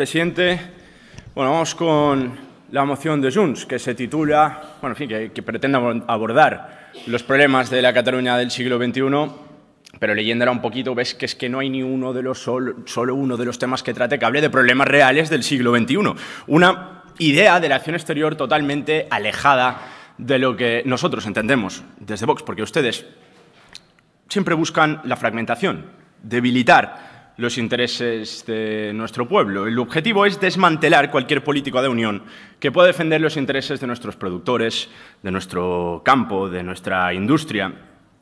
presidente. Bueno, vamos con la moción de Junts, que se titula, bueno, que, pretende abordar los problemas de la Cataluña del siglo XXI pero leyéndola un poquito ves que es que no hay ni uno de los solo, uno de los temas que trate que hable de problemas reales del siglo XXI. Una idea de la acción exterior totalmente alejada de lo que nosotros entendemos desde Vox, porque ustedes siempre buscan la fragmentación, debilitar los intereses de nuestro pueblo. El objetivo es desmantelar cualquier político de unión que pueda defender los intereses de nuestros productores, de nuestro campo, de nuestra industria,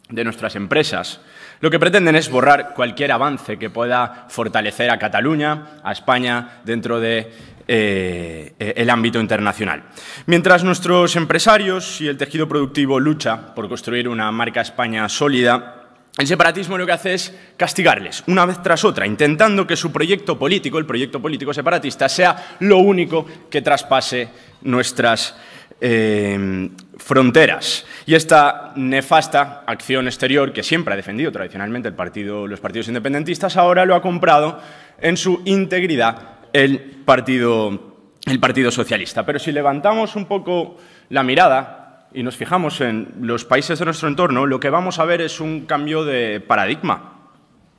de nuestras empresas. Lo que pretenden es borrar cualquier avance que pueda fortalecer a Cataluña, a España, dentro de eh, eh, el ámbito internacional. Mientras nuestros empresarios y el tejido productivo lucha por construir una marca España sólida, el separatismo lo que hace es castigarles una vez tras otra, intentando que su proyecto político, el proyecto político separatista, sea lo único que traspase nuestras eh, fronteras. Y esta nefasta acción exterior que siempre ha defendido tradicionalmente el partido, los partidos independentistas, ahora lo ha comprado en su integridad el Partido, el partido Socialista. Pero si levantamos un poco la mirada y nos fijamos en los países de nuestro entorno, lo que vamos a ver es un cambio de paradigma.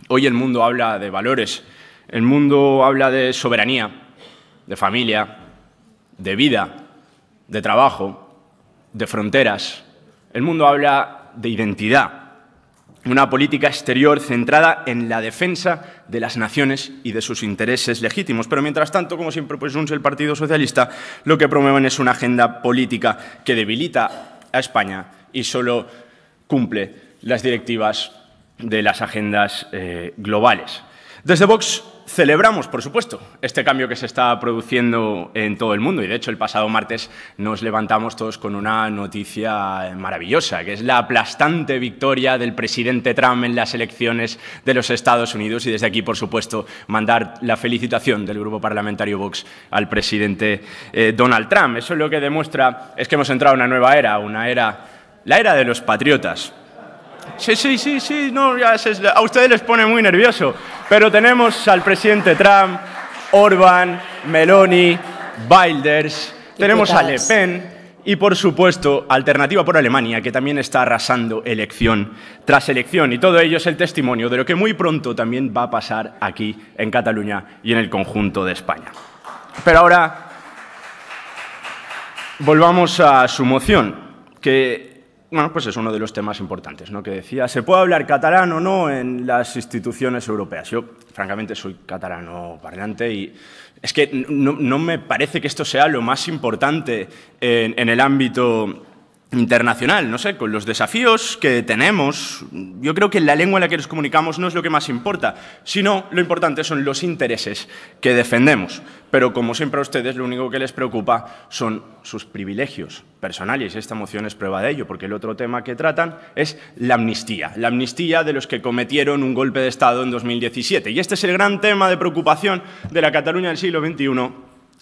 Hoy el mundo habla de valores, el mundo habla de soberanía, de familia, de vida, de trabajo, de fronteras. El mundo habla de identidad, una política exterior centrada en la defensa de las naciones y de sus intereses legítimos. Pero mientras tanto, como siempre, pues el Partido Socialista lo que promueven es una agenda política que debilita a España y solo cumple las directivas de las agendas eh, globales. Desde Vox Celebramos, por supuesto, este cambio que se está produciendo en todo el mundo y de hecho el pasado martes nos levantamos todos con una noticia maravillosa, que es la aplastante victoria del presidente Trump en las elecciones de los Estados Unidos y desde aquí, por supuesto, mandar la felicitación del grupo parlamentario Vox al presidente eh, Donald Trump. Eso lo que demuestra es que hemos entrado en una nueva era, una era, la era de los patriotas Sí, sí, sí, sí, no, ya a ustedes les pone muy nervioso. Pero tenemos al presidente Trump, Orban, Meloni, Bilders, tenemos a Le Pen y, por supuesto, Alternativa por Alemania, que también está arrasando elección tras elección. Y todo ello es el testimonio de lo que muy pronto también va a pasar aquí, en Cataluña y en el conjunto de España. Pero ahora volvamos a su moción, que bueno, pues es uno de los temas importantes, ¿no? Que decía, ¿se puede hablar catalán o no en las instituciones europeas? Yo, francamente, soy catalano parlante y es que no, me parece que esto sea lo más importante en el ámbito internacional, no sé, con los desafíos que tenemos, yo creo que la lengua en la que nos comunicamos no es lo que más importa, sino lo importante son los intereses que defendemos. Pero como siempre a ustedes lo único que les preocupa son sus privilegios personales, esta moción es prueba de ello, porque el otro tema que tratan es la amnistía, la amnistía de los que cometieron un golpe de Estado en 2017. Y este es el gran tema de preocupación de la Cataluña del siglo XXI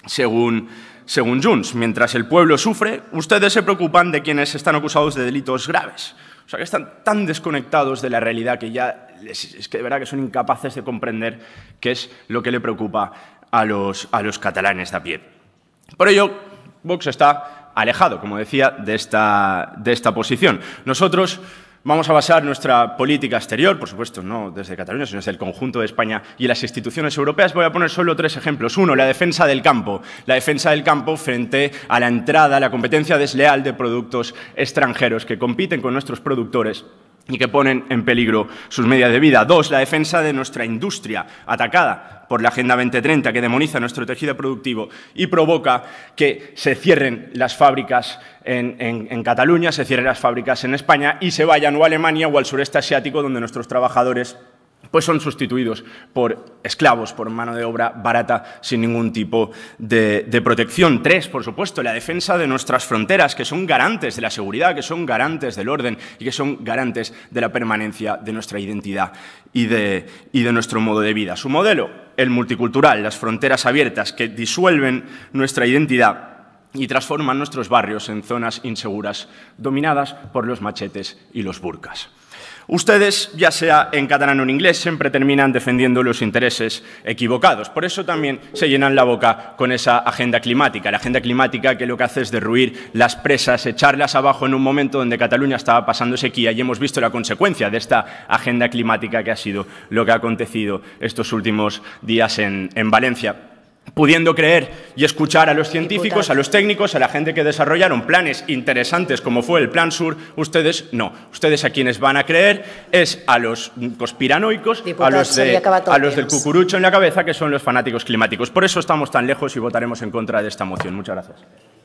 según, según Junts. Mientras el pueblo sufre, ustedes se preocupan de quienes están acusados de delitos graves. O sea, que están tan desconectados de la realidad que ya es que de verdad que son incapaces de comprender qué es lo que le preocupa a los, a los catalanes de a pie. Por ello, Vox está alejado, como decía, de esta, de esta posición. Nosotros Vamos a basar nuestra política exterior, por supuesto, no desde Cataluña, sino desde el conjunto de España y las instituciones europeas. Voy a poner solo tres ejemplos. Uno, la defensa del campo. La defensa del campo frente a la entrada, a la competencia desleal de productos extranjeros que compiten con nuestros productores y que ponen en peligro sus medias de vida. Dos, la defensa de nuestra industria, atacada por la Agenda 2030, que demoniza nuestro tejido productivo y provoca que se cierren las fábricas en, Cataluña, se cierren las fábricas en España y se vayan o a Alemania o al sureste asiático, donde nuestros trabajadores pues son sustituidos por esclavos, por mano de obra barata, sin ningún tipo de, protección. Tres, por supuesto, la defensa de nuestras fronteras, que son garantes de la seguridad, que son garantes del orden y que son garantes de la permanencia de nuestra identidad y de, y de nuestro modo de vida. Su modelo, el multicultural, las fronteras abiertas que disuelven nuestra identidad y transforman nuestros barrios en zonas inseguras dominadas por los machetes y los burcas. Ustedes, ya sea en catalán o en inglés, siempre terminan defendiendo los intereses equivocados. Por eso también se llenan la boca con esa agenda climática. La agenda climática que lo que hace es derruir las presas, echarlas abajo en un momento donde Cataluña estaba pasando sequía y hemos visto la consecuencia de esta agenda climática que ha sido lo que ha acontecido estos últimos días en, en Valencia pudiendo creer y escuchar a los científicos, a los técnicos, a la gente que desarrollaron planes interesantes como fue el Plan Sur, ustedes no. Ustedes a quienes van a creer es a los conspiranoicos, a los, a los del cucurucho en la cabeza, que son los fanáticos climáticos. Por eso estamos tan lejos y votaremos en contra de esta moción. Muchas gracias.